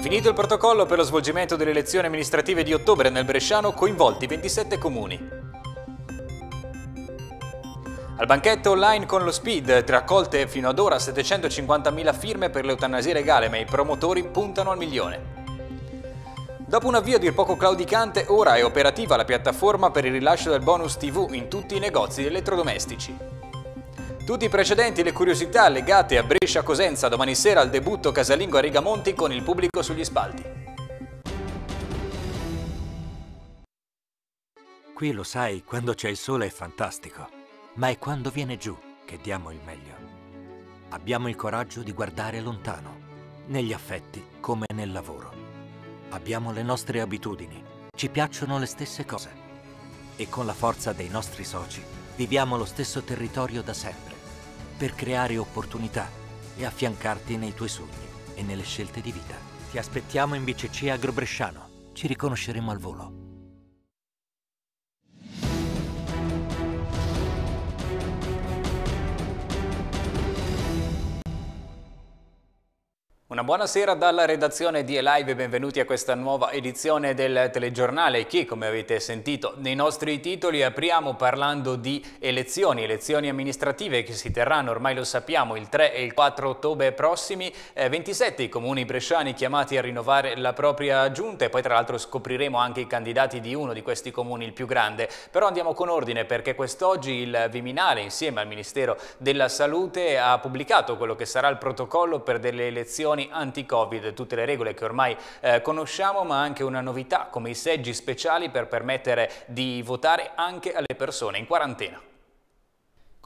Definito il protocollo per lo svolgimento delle elezioni amministrative di ottobre nel Bresciano coinvolti 27 comuni. Al banchetto online con lo Speed, raccolte fino ad ora 750.000 firme per l'eutanasia legale, ma i promotori puntano al milione. Dopo un avvio dir poco claudicante, ora è operativa la piattaforma per il rilascio del bonus TV in tutti i negozi di elettrodomestici. Tutti i precedenti e le curiosità legate a Brescia-Cosenza domani sera al debutto casalingo a Rigamonti con il pubblico sugli spalti. Qui lo sai, quando c'è il sole è fantastico, ma è quando viene giù che diamo il meglio. Abbiamo il coraggio di guardare lontano, negli affetti come nel lavoro. Abbiamo le nostre abitudini, ci piacciono le stesse cose. E con la forza dei nostri soci viviamo lo stesso territorio da sempre per creare opportunità e affiancarti nei tuoi sogni e nelle scelte di vita. Ti aspettiamo in BCC Agrobresciano. Ci riconosceremo al volo. Una buonasera dalla redazione di Elive e benvenuti a questa nuova edizione del telegiornale che, come avete sentito nei nostri titoli, apriamo parlando di elezioni, elezioni amministrative che si terranno, ormai lo sappiamo, il 3 e il 4 ottobre prossimi, eh, 27 i comuni bresciani chiamati a rinnovare la propria giunta e poi tra l'altro scopriremo anche i candidati di uno di questi comuni, il più grande. Però andiamo con ordine perché quest'oggi il Viminale, insieme al Ministero della Salute, ha pubblicato quello che sarà il protocollo per delle elezioni restrizioni anti-Covid, tutte le regole che ormai eh, conosciamo, ma anche una novità come i seggi speciali per permettere di votare anche alle persone in quarantena.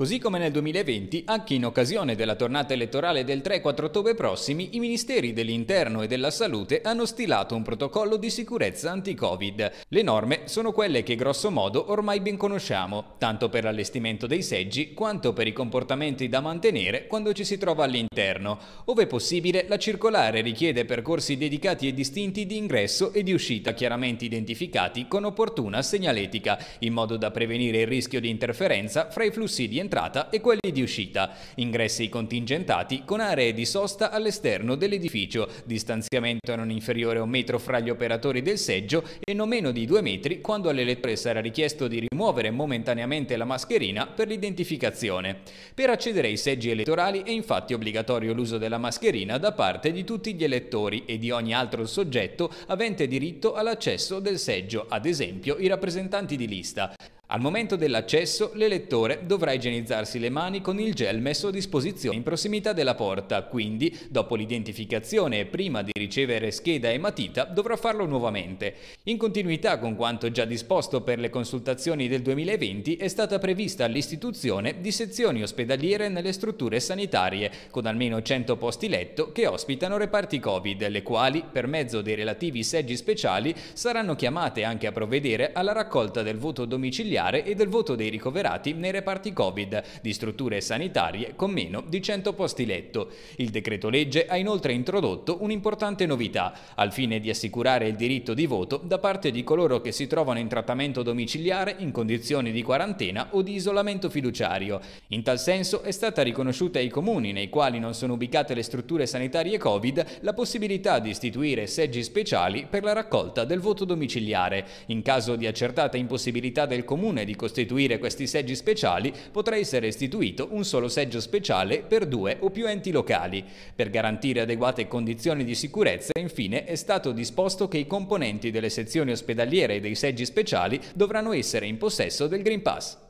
Così come nel 2020, anche in occasione della tornata elettorale del 3-4 ottobre prossimi, i ministeri dell'Interno e della Salute hanno stilato un protocollo di sicurezza anti-Covid. Le norme sono quelle che grosso modo ormai ben conosciamo, tanto per l'allestimento dei seggi quanto per i comportamenti da mantenere quando ci si trova all'interno. Ove possibile, la circolare richiede percorsi dedicati e distinti di ingresso e di uscita chiaramente identificati con opportuna segnaletica, in modo da prevenire il rischio di interferenza fra i flussi di entrata entrata e quelli di uscita, ingressi contingentati con aree di sosta all'esterno dell'edificio, distanziamento non inferiore a un metro fra gli operatori del seggio e non meno di due metri quando all'elettore sarà richiesto di rimuovere momentaneamente la mascherina per l'identificazione. Per accedere ai seggi elettorali è infatti obbligatorio l'uso della mascherina da parte di tutti gli elettori e di ogni altro soggetto avente diritto all'accesso del seggio, ad esempio i rappresentanti di lista. Al momento dell'accesso, l'elettore dovrà igienizzarsi le mani con il gel messo a disposizione in prossimità della porta, quindi, dopo l'identificazione e prima di ricevere scheda e matita, dovrà farlo nuovamente. In continuità con quanto già disposto per le consultazioni del 2020, è stata prevista l'istituzione di sezioni ospedaliere nelle strutture sanitarie, con almeno 100 posti letto che ospitano reparti Covid, le quali, per mezzo dei relativi seggi speciali, saranno chiamate anche a provvedere alla raccolta del voto domiciliare domiciliare e del voto dei ricoverati nei reparti Covid di strutture sanitarie con meno di 100 posti letto. Il decreto legge ha inoltre introdotto un'importante novità al fine di assicurare il diritto di voto da parte di coloro che si trovano in trattamento domiciliare in condizioni di quarantena o di isolamento fiduciario. In tal senso è stata riconosciuta ai comuni nei quali non sono ubicate le strutture sanitarie Covid la possibilità di istituire seggi speciali per la raccolta del voto domiciliare. In caso di accertata impossibilità del comune comune di costituire questi seggi speciali, potrà essere istituito un solo seggio speciale per due o più enti locali. Per garantire adeguate condizioni di sicurezza, infine, è stato disposto che i componenti delle sezioni ospedaliere e dei seggi speciali dovranno essere in possesso del Green Pass.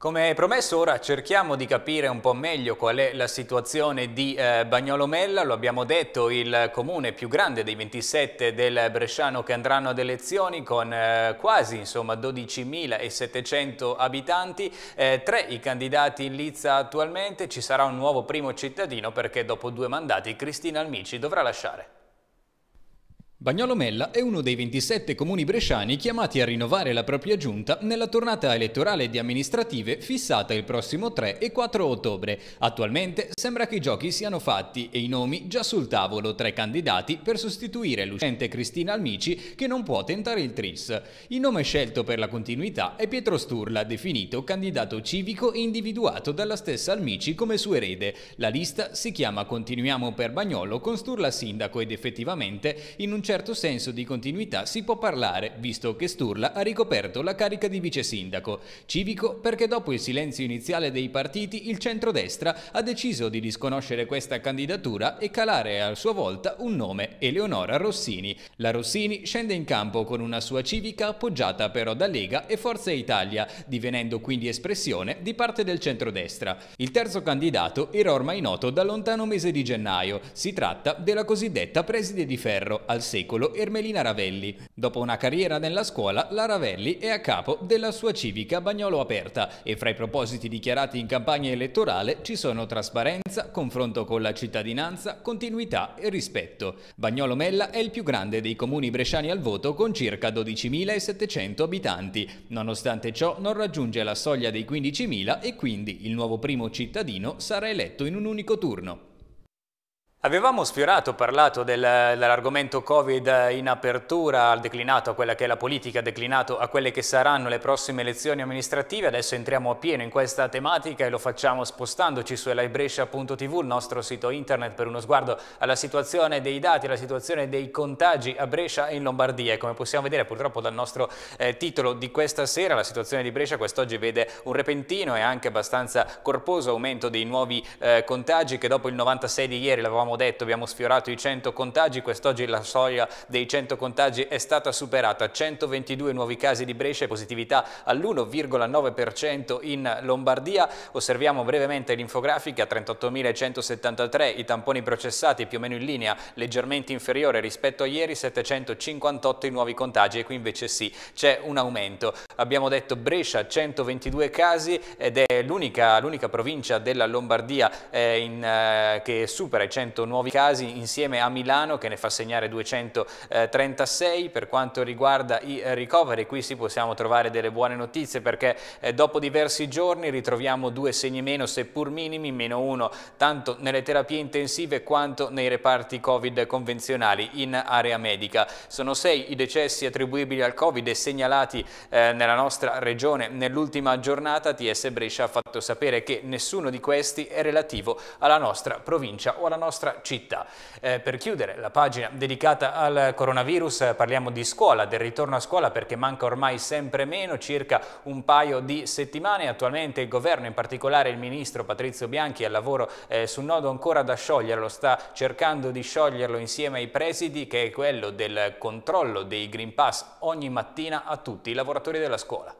Come promesso ora cerchiamo di capire un po' meglio qual è la situazione di eh, Bagnolomella, lo abbiamo detto il comune più grande dei 27 del Bresciano che andranno ad elezioni con eh, quasi 12.700 abitanti, eh, tre i candidati in lizza attualmente, ci sarà un nuovo primo cittadino perché dopo due mandati Cristina Almici dovrà lasciare. Bagnolo Mella è uno dei 27 comuni bresciani chiamati a rinnovare la propria giunta nella tornata elettorale di amministrative fissata il prossimo 3 e 4 ottobre. Attualmente sembra che i giochi siano fatti e i nomi già sul tavolo tra i candidati per sostituire l'uscente Cristina Almici che non può tentare il tris. Il nome scelto per la continuità è Pietro Sturla, definito candidato civico e individuato dalla stessa Almici come suo erede. La lista si chiama Continuiamo per Bagnolo con Sturla sindaco ed effettivamente in un certo senso di continuità si può parlare, visto che Sturla ha ricoperto la carica di vice sindaco. Civico perché dopo il silenzio iniziale dei partiti il centrodestra ha deciso di disconoscere questa candidatura e calare a sua volta un nome, Eleonora Rossini. La Rossini scende in campo con una sua civica appoggiata però da Lega e Forza Italia, divenendo quindi espressione di parte del centrodestra. Il terzo candidato era ormai noto da lontano mese di gennaio. Si tratta della cosiddetta preside di ferro, al segno secolo Ermelina Ravelli. Dopo una carriera nella scuola, la Ravelli è a capo della sua civica Bagnolo Aperta e fra i propositi dichiarati in campagna elettorale ci sono trasparenza, confronto con la cittadinanza, continuità e rispetto. Bagnolo Mella è il più grande dei comuni bresciani al voto con circa 12.700 abitanti. Nonostante ciò non raggiunge la soglia dei 15.000 e quindi il nuovo primo cittadino sarà eletto in un unico turno. Avevamo sfiorato, parlato del, dell'argomento Covid in apertura, declinato a quella che è la politica, declinato a quelle che saranno le prossime elezioni amministrative. Adesso entriamo a pieno in questa tematica e lo facciamo spostandoci su elibrescia.tv, il nostro sito internet, per uno sguardo alla situazione dei dati, alla situazione dei contagi a Brescia e in Lombardia. E come possiamo vedere purtroppo dal nostro eh, titolo di questa sera, la situazione di Brescia quest'oggi vede un repentino e anche abbastanza corposo aumento dei nuovi eh, contagi che dopo il 96 di ieri l'avevamo detto, abbiamo sfiorato i 100 contagi, quest'oggi la soglia dei 100 contagi è stata superata, 122 nuovi casi di Brescia e positività all'1,9% in Lombardia. Osserviamo brevemente l'infografica, 38.173 i tamponi processati più o meno in linea, leggermente inferiore rispetto a ieri, 758 i nuovi contagi e qui invece sì, c'è un aumento. Abbiamo detto Brescia 122 casi ed è l'unica provincia della Lombardia eh, in, eh, che supera i 100 200 nuovi casi insieme a Milano che ne fa segnare 236 per quanto riguarda i ricoveri qui sì possiamo trovare delle buone notizie perché eh, dopo diversi giorni ritroviamo due segni meno seppur minimi meno uno tanto nelle terapie intensive quanto nei reparti covid convenzionali in area medica sono sei i decessi attribuibili al covid e segnalati eh, nella nostra regione nell'ultima giornata TS Brescia ha fatto sapere che nessuno di questi è relativo alla nostra provincia o alla nostra nostra città. Eh, per chiudere la pagina dedicata al coronavirus eh, parliamo di scuola, del ritorno a scuola perché manca ormai sempre meno, circa un paio di settimane. Attualmente il governo, in particolare il ministro Patrizio Bianchi, è al lavoro eh, su nodo ancora da scioglierlo, sta cercando di scioglierlo insieme ai presidi che è quello del controllo dei Green Pass ogni mattina a tutti i lavoratori della scuola.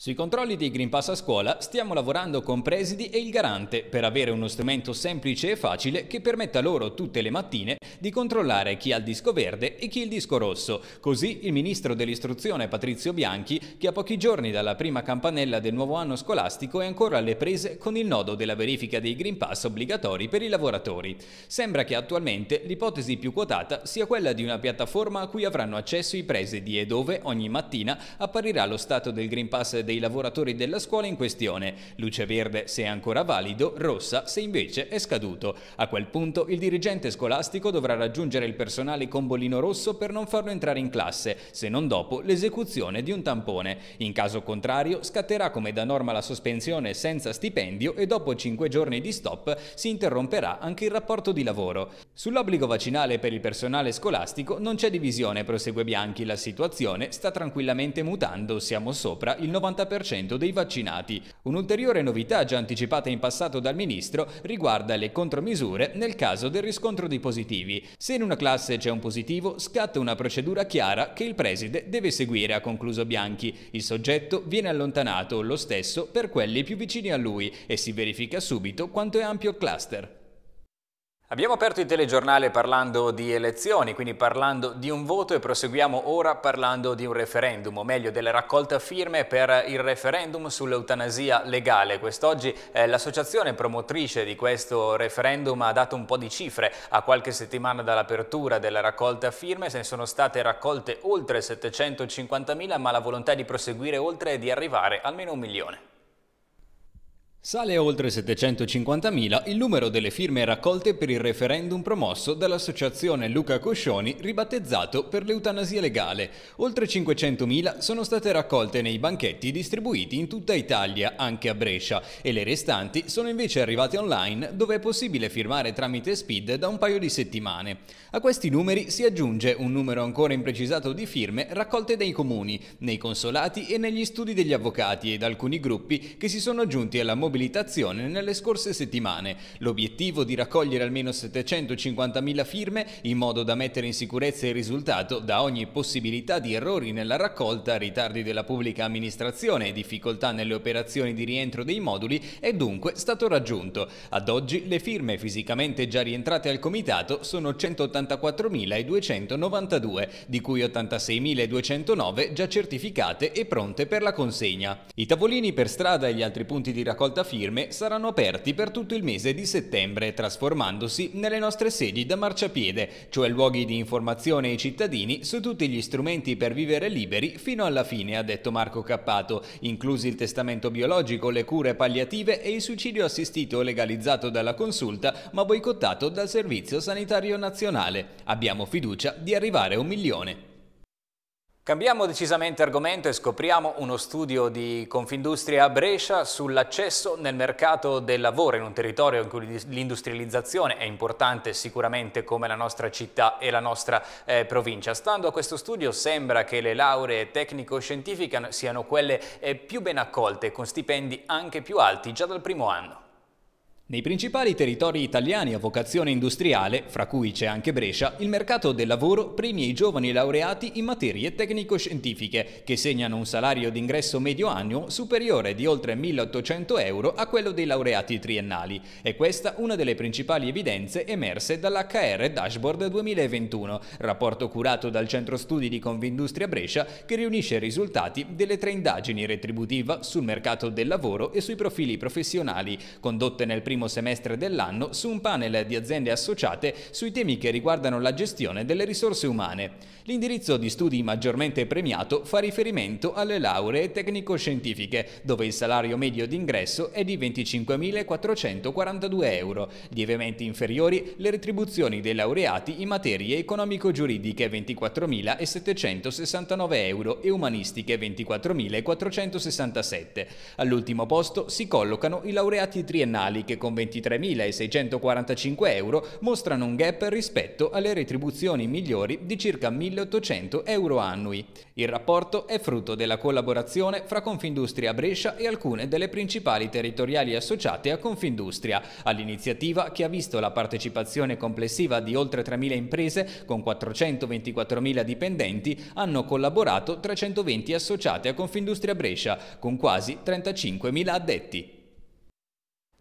Sui controlli dei Green Pass a scuola stiamo lavorando con Presidi e il Garante per avere uno strumento semplice e facile che permetta loro tutte le mattine di controllare chi ha il disco verde e chi il disco rosso. Così il Ministro dell'Istruzione Patrizio Bianchi, che a pochi giorni dalla prima campanella del nuovo anno scolastico è ancora alle prese con il nodo della verifica dei Green Pass obbligatori per i lavoratori. Sembra che attualmente l'ipotesi più quotata sia quella di una piattaforma a cui avranno accesso i presidi e dove ogni mattina apparirà lo stato del Green Pass dei lavoratori della scuola in questione, luce verde se è ancora valido, rossa se invece è scaduto. A quel punto il dirigente scolastico dovrà raggiungere il personale con bollino rosso per non farlo entrare in classe, se non dopo l'esecuzione di un tampone. In caso contrario scatterà come da norma la sospensione senza stipendio e dopo 5 giorni di stop si interromperà anche il rapporto di lavoro. Sull'obbligo vaccinale per il personale scolastico non c'è divisione, prosegue Bianchi, la situazione sta tranquillamente mutando, siamo sopra il 90% 90% dei vaccinati. Un'ulteriore novità già anticipata in passato dal ministro riguarda le contromisure nel caso del riscontro di positivi. Se in una classe c'è un positivo, scatta una procedura chiara che il preside deve seguire, ha concluso Bianchi. Il soggetto viene allontanato lo stesso per quelli più vicini a lui e si verifica subito quanto è ampio il cluster. Abbiamo aperto il telegiornale parlando di elezioni, quindi parlando di un voto e proseguiamo ora parlando di un referendum, o meglio della raccolta firme per il referendum sull'eutanasia legale. Quest'oggi eh, l'associazione promotrice di questo referendum ha dato un po' di cifre. A qualche settimana dall'apertura della raccolta firme se ne sono state raccolte oltre 750.000, ma la volontà di proseguire oltre è di arrivare almeno un milione. Sale a oltre 750.000 il numero delle firme raccolte per il referendum promosso dall'associazione Luca Coscioni ribattezzato per l'eutanasia legale. Oltre 500.000 sono state raccolte nei banchetti distribuiti in tutta Italia, anche a Brescia, e le restanti sono invece arrivate online dove è possibile firmare tramite SPID da un paio di settimane. A questi numeri si aggiunge un numero ancora imprecisato di firme raccolte dai comuni, nei consolati e negli studi degli avvocati ed alcuni gruppi che si sono aggiunti alla mobilità mobilitazione nelle scorse settimane. L'obiettivo di raccogliere almeno 750.000 firme in modo da mettere in sicurezza il risultato da ogni possibilità di errori nella raccolta, ritardi della pubblica amministrazione e difficoltà nelle operazioni di rientro dei moduli è dunque stato raggiunto. Ad oggi le firme fisicamente già rientrate al comitato sono 184.292, di cui 86.209 già certificate e pronte per la consegna. I tavolini per strada e gli altri punti di raccolta firme saranno aperti per tutto il mese di settembre, trasformandosi nelle nostre sedi da marciapiede, cioè luoghi di informazione ai cittadini su tutti gli strumenti per vivere liberi fino alla fine, ha detto Marco Cappato, inclusi il testamento biologico, le cure palliative e il suicidio assistito legalizzato dalla consulta ma boicottato dal Servizio Sanitario Nazionale. Abbiamo fiducia di arrivare a un milione. Cambiamo decisamente argomento e scopriamo uno studio di Confindustria a Brescia sull'accesso nel mercato del lavoro in un territorio in cui l'industrializzazione è importante sicuramente come la nostra città e la nostra eh, provincia. Stando a questo studio sembra che le lauree tecnico-scientifiche siano quelle eh, più ben accolte con stipendi anche più alti già dal primo anno. Nei principali territori italiani a vocazione industriale, fra cui c'è anche Brescia, il mercato del lavoro premia i giovani laureati in materie tecnico-scientifiche, che segnano un salario d'ingresso medio annuo superiore di oltre 1.800 euro a quello dei laureati triennali. È questa una delle principali evidenze emerse dall'HR Dashboard 2021, rapporto curato dal Centro Studi di Convindustria Brescia, che riunisce i risultati delle tre indagini retributiva sul mercato del lavoro e sui profili professionali, condotte nel primo primo semestre dell'anno su un panel di aziende associate sui temi che riguardano la gestione delle risorse umane. L'indirizzo di studi maggiormente premiato fa riferimento alle lauree tecnico-scientifiche, dove il salario medio d'ingresso è di 25.442 euro, lievemente inferiori le retribuzioni dei laureati in materie economico-giuridiche 24.769 euro e umanistiche 24.467. All'ultimo posto si collocano i laureati triennali che con 23.645 euro mostrano un gap rispetto alle retribuzioni migliori di circa 1.800 euro annui. Il rapporto è frutto della collaborazione fra Confindustria Brescia e alcune delle principali territoriali associate a Confindustria, all'iniziativa che ha visto la partecipazione complessiva di oltre 3.000 imprese con 424.000 dipendenti, hanno collaborato 320 associate a Confindustria Brescia, con quasi 35.000 addetti.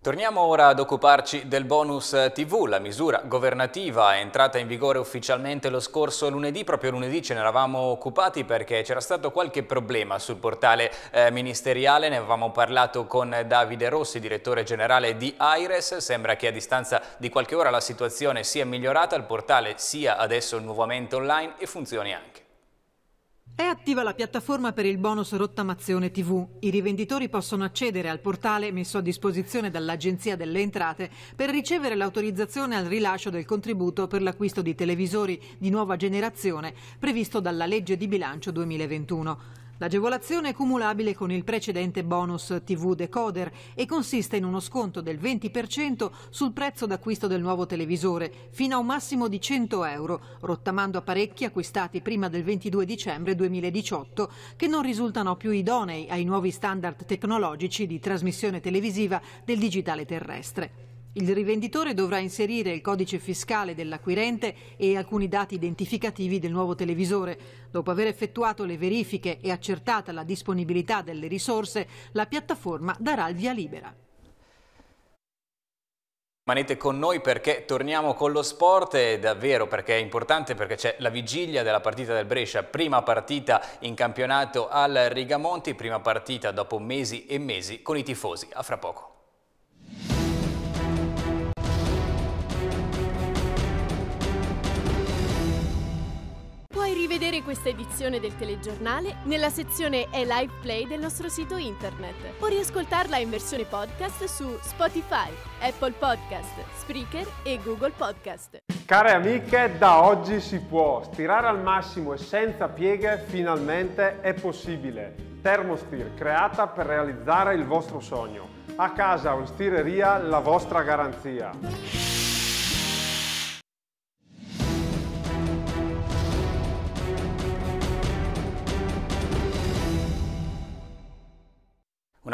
Torniamo ora ad occuparci del bonus eh, TV, la misura governativa è entrata in vigore ufficialmente lo scorso lunedì, proprio lunedì ce ne eravamo occupati perché c'era stato qualche problema sul portale eh, ministeriale, ne avevamo parlato con Davide Rossi, direttore generale di Aires, sembra che a distanza di qualche ora la situazione sia migliorata, il portale sia adesso nuovamente online e funzioni anche. È attiva la piattaforma per il bonus rottamazione TV. I rivenditori possono accedere al portale messo a disposizione dall'Agenzia delle Entrate per ricevere l'autorizzazione al rilascio del contributo per l'acquisto di televisori di nuova generazione previsto dalla legge di bilancio 2021. L'agevolazione è cumulabile con il precedente bonus TV decoder e consiste in uno sconto del 20% sul prezzo d'acquisto del nuovo televisore, fino a un massimo di 100 euro, rottamando apparecchi acquistati prima del 22 dicembre 2018 che non risultano più idonei ai nuovi standard tecnologici di trasmissione televisiva del digitale terrestre. Il rivenditore dovrà inserire il codice fiscale dell'acquirente e alcuni dati identificativi del nuovo televisore. Dopo aver effettuato le verifiche e accertata la disponibilità delle risorse, la piattaforma darà il via libera. Rimanete con noi perché torniamo con lo sport, davvero perché è importante perché c'è la vigilia della partita del Brescia, prima partita in campionato al Rigamonti, prima partita dopo mesi e mesi con i tifosi. A fra poco. vedere questa edizione del telegiornale nella sezione e live play del nostro sito internet o riascoltarla in versione podcast su Spotify, Apple Podcast, Spreaker e Google Podcast. Care amiche, da oggi si può stirare al massimo e senza pieghe finalmente è possibile. Thermostir creata per realizzare il vostro sogno. A casa o in stireria la vostra garanzia.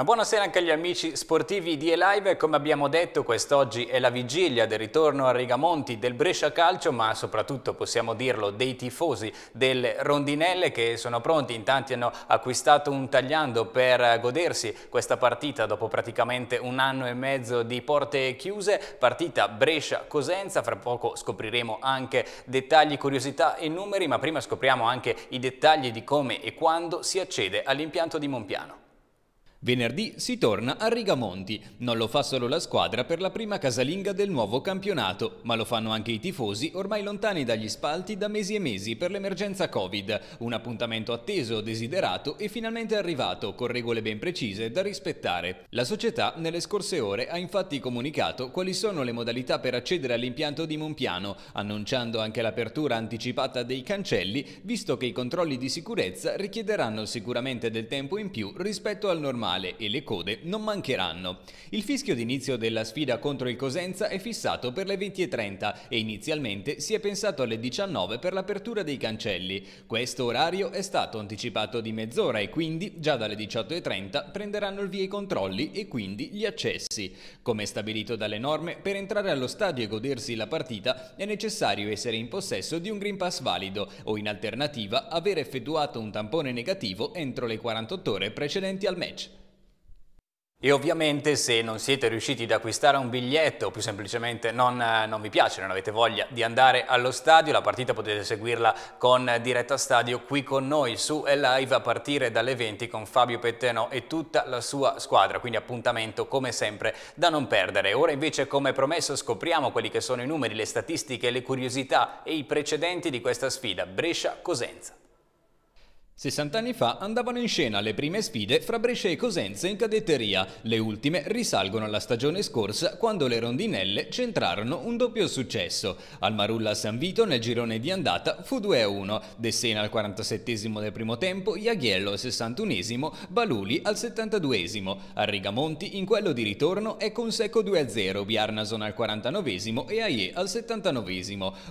Una buonasera anche agli amici sportivi di Elive, come abbiamo detto quest'oggi è la vigilia del ritorno a Rigamonti del Brescia Calcio ma soprattutto possiamo dirlo dei tifosi delle Rondinelle che sono pronti, in tanti hanno acquistato un tagliando per godersi questa partita dopo praticamente un anno e mezzo di porte chiuse, partita Brescia-Cosenza, fra poco scopriremo anche dettagli, curiosità e numeri ma prima scopriamo anche i dettagli di come e quando si accede all'impianto di Monpiano. Venerdì si torna a Rigamonti. Non lo fa solo la squadra per la prima casalinga del nuovo campionato, ma lo fanno anche i tifosi ormai lontani dagli spalti da mesi e mesi per l'emergenza Covid. Un appuntamento atteso, desiderato e finalmente arrivato, con regole ben precise da rispettare. La società nelle scorse ore ha infatti comunicato quali sono le modalità per accedere all'impianto di Monpiano, annunciando anche l'apertura anticipata dei cancelli, visto che i controlli di sicurezza richiederanno sicuramente del tempo in più rispetto al normale male e le code non mancheranno. Il fischio d'inizio della sfida contro il Cosenza è fissato per le 20.30 e inizialmente si è pensato alle 19 per l'apertura dei cancelli. Questo orario è stato anticipato di mezz'ora e quindi già dalle 18.30 prenderanno il via i controlli e quindi gli accessi. Come stabilito dalle norme, per entrare allo stadio e godersi la partita è necessario essere in possesso di un Green Pass valido o in alternativa avere effettuato un tampone negativo entro le 48 ore precedenti al match. E ovviamente se non siete riusciti ad acquistare un biglietto o più semplicemente non, eh, non, vi piace, non avete voglia di andare allo stadio, la partita potete seguirla con diretta stadio qui con noi su e live a partire dalle 20 con Fabio Petteno e tutta la sua squadra, quindi appuntamento come sempre da non perdere. Ora invece come promesso scopriamo quelli che sono i numeri, le statistiche, le curiosità e i precedenti di questa sfida Brescia-Cosenza. 60 anni fa andavano in scena le prime sfide fra Brescia e Cosenza in cadetteria, le ultime risalgono alla stagione scorsa quando le rondinelle centrarono un doppio successo. Al Marulla San Vito nel girone di andata fu 2-1, Dessena al 47 del primo tempo, Iaghiello al 61 Baluli al 72 A Rigamonti in quello di ritorno è con secco 2-0, Biarnason al 49 e Aie al 79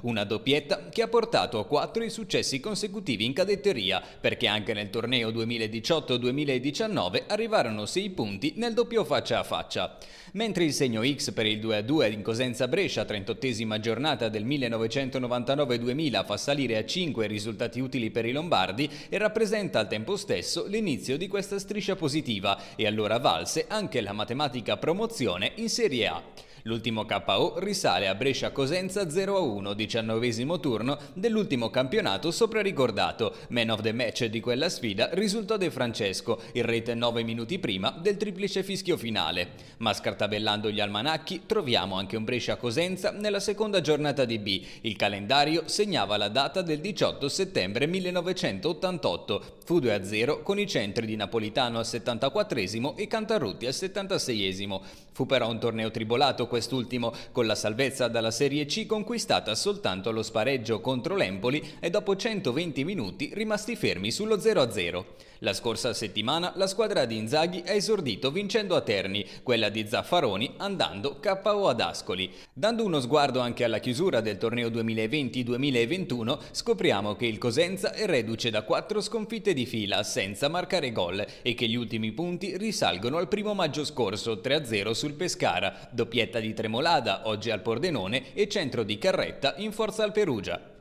Una doppietta che ha portato a 4 i successi consecutivi in cadetteria, per perché anche nel torneo 2018-2019 arrivarono 6 punti nel doppio faccia a faccia. Mentre il segno X per il 2-2 in Cosenza Brescia, 38esima giornata del 1999-2000, fa salire a 5 risultati utili per i Lombardi e rappresenta al tempo stesso l'inizio di questa striscia positiva e allora valse anche la matematica promozione in Serie A. L'ultimo KO risale a Brescia-Cosenza 0-1, diciannovesimo turno dell'ultimo campionato sopra ricordato. Man of the match di quella sfida risultò De Francesco, il rete 9 minuti prima del triplice fischio finale. Ma scartabellando gli almanacchi troviamo anche un Brescia-Cosenza nella seconda giornata di B. Il calendario segnava la data del 18 settembre 1988, Fu 2-0 con i centri di Napolitano al 74 e Cantarrutti al 76 Fu però un torneo tribolato quest'ultimo, con la salvezza dalla Serie C conquistata soltanto allo spareggio contro l'Empoli e dopo 120 minuti rimasti fermi sullo 0-0. La scorsa settimana la squadra di Inzaghi ha esordito vincendo a Terni, quella di Zaffaroni andando KO ad Ascoli. Dando uno sguardo anche alla chiusura del torneo 2020-2021, scopriamo che il Cosenza è reduce da quattro sconfitte di fila senza marcare gol e che gli ultimi punti risalgono al primo maggio scorso 3-0 sul Pescara, doppietta di Tremolada oggi al Pordenone e centro di Carretta in forza al Perugia.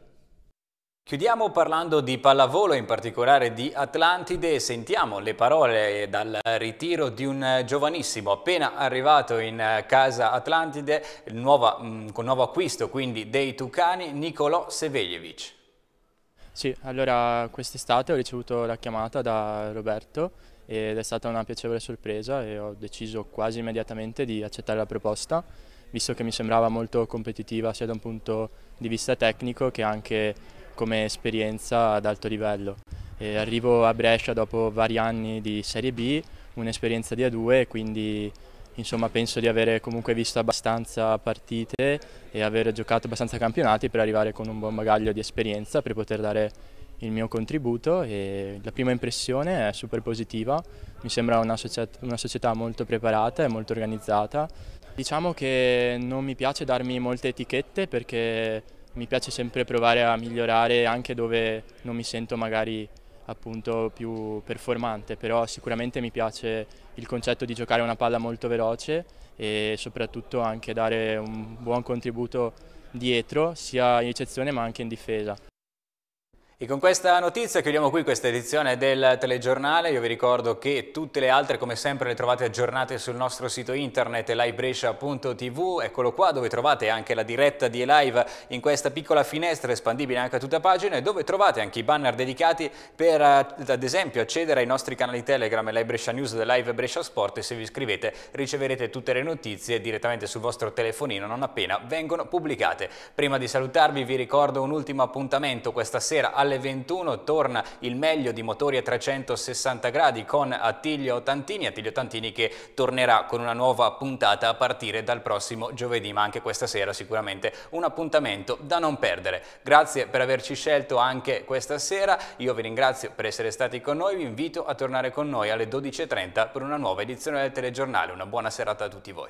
Chiudiamo parlando di pallavolo, in particolare di Atlantide, sentiamo le parole dal ritiro di un giovanissimo appena arrivato in eh, casa Atlantide, nuova, mm, con nuovo acquisto quindi dei Tucani, Nicolò Sevejevic. Sì, allora quest'estate ho ricevuto la chiamata da Roberto ed è stata una piacevole sorpresa e ho deciso quasi immediatamente di accettare la proposta, visto che mi sembrava molto competitiva sia da un punto di vista tecnico che anche come esperienza ad alto livello. E arrivo a Brescia dopo vari anni di Serie B, un'esperienza di A2, quindi insomma, penso di avere comunque visto abbastanza partite e aver giocato abbastanza campionati per arrivare con un buon bagaglio di esperienza per poter dare il mio contributo e la prima impressione è super positiva, mi sembra una società, una società molto preparata e molto organizzata. Diciamo che non mi piace darmi molte etichette perché mi piace sempre provare a migliorare anche dove non mi sento magari appunto più performante, però sicuramente mi piace il concetto di giocare una palla molto veloce e soprattutto anche dare un buon contributo dietro sia in eccezione ma anche in difesa. E con questa notizia chiudiamo qui questa edizione del telegiornale. Io vi ricordo che tutte le altre, come sempre, le trovate aggiornate sul nostro sito internet elivebrescia.tv. Eccolo qua, dove trovate anche la diretta di Elive in questa piccola finestra espandibile anche a tutta pagina e dove trovate anche i banner dedicati per, ad esempio, accedere ai nostri canali Telegram Elive Brescia News e Live Brescia Sport e se vi iscrivete riceverete tutte le notizie direttamente sul vostro telefonino non appena vengono pubblicate. Prima di salutarvi vi ricordo un ultimo appuntamento questa sera alle alle 21 torna il meglio di motori a 360 gradi con Attilio Tantini, Attilio Tantini che tornerà con una nuova puntata a partire dal prossimo giovedì, ma anche questa sera sicuramente un appuntamento da non perdere. Grazie per averci scelto anche questa sera, io vi ringrazio per essere stati con noi, vi invito a tornare con noi alle 12.30 per una nuova edizione del telegiornale. Una buona serata a tutti voi.